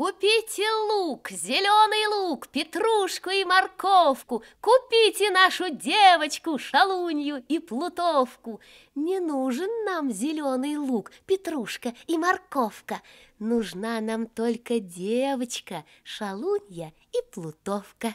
Купите лук, зеленый лук, петрушку и морковку, Купите нашу девочку, шалунью и плутовку. Не нужен нам зеленый лук, петрушка и морковка, Нужна нам только девочка, шалунья и плутовка.